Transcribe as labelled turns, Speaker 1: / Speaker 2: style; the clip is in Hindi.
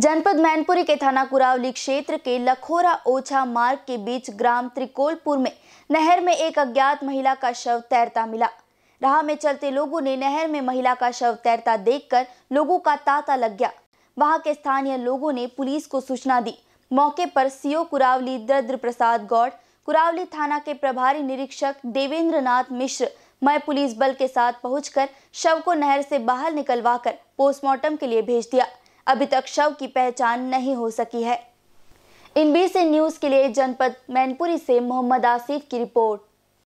Speaker 1: जनपद मैनपुरी के थाना कुरावली क्षेत्र के लखोरा ओछा मार्ग के बीच ग्राम त्रिकोलपुर में नहर में एक अज्ञात महिला का शव तैरता मिला राह में चलते लोगों ने नहर में महिला का शव तैरता देखकर लोगों का तांता लग गया वहां के स्थानीय लोगों ने पुलिस को सूचना दी मौके पर सीओ कुरावली द्रद्र प्रसाद गौड़ कुरावली थाना के प्रभारी निरीक्षक देवेंद्र नाथ मिश्र मैं पुलिस बल के साथ पहुंचकर शव को नहर से बाहर निकलवाकर पोस्टमार्टम के लिए भेज दिया अभी तक शव की पहचान नहीं हो सकी है इन बीस न्यूज के लिए जनपद मैनपुरी से मोहम्मद आसिफ की रिपोर्ट